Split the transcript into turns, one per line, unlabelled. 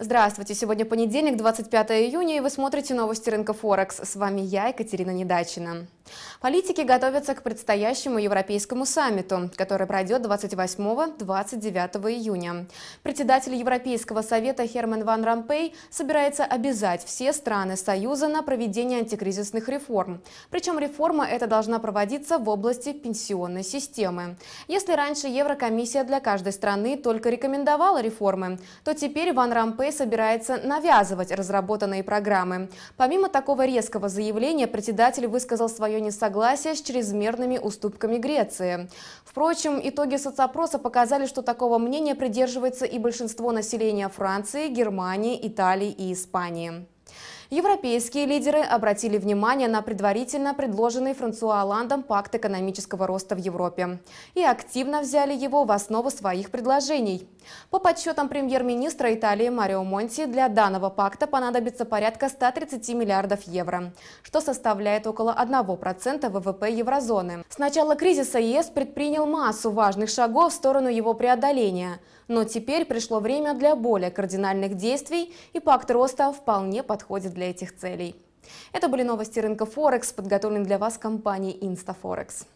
Здравствуйте! Сегодня понедельник, 25 июня, и вы смотрите новости рынка Форекс. С вами я, Екатерина Недачина. Политики готовятся к предстоящему Европейскому саммиту, который пройдет 28-29 июня. Председатель Европейского совета Херман Ван Рампей собирается обязать все страны Союза на проведение антикризисных реформ. Причем реформа эта должна проводиться в области пенсионной системы. Если раньше Еврокомиссия для каждой страны только рекомендовала реформы, то теперь Ван Рампей собирается навязывать разработанные программы. Помимо такого резкого заявления, председатель высказал свое свое несогласие с чрезмерными уступками Греции. Впрочем, итоги соцопроса показали, что такого мнения придерживается и большинство населения Франции, Германии, Италии и Испании. Европейские лидеры обратили внимание на предварительно предложенный Франсуа Оландом пакт экономического роста в Европе и активно взяли его в основу своих предложений. По подсчетам премьер-министра Италии Марио Монти, для данного пакта понадобится порядка 130 миллиардов евро, что составляет около 1% ВВП еврозоны. С начала кризиса ЕС предпринял массу важных шагов в сторону его преодоления, но теперь пришло время для более кардинальных действий, и пакт роста вполне подходит для этих целей. Это были новости рынка Форекс, подготовленные для вас компанией Инстафорекс.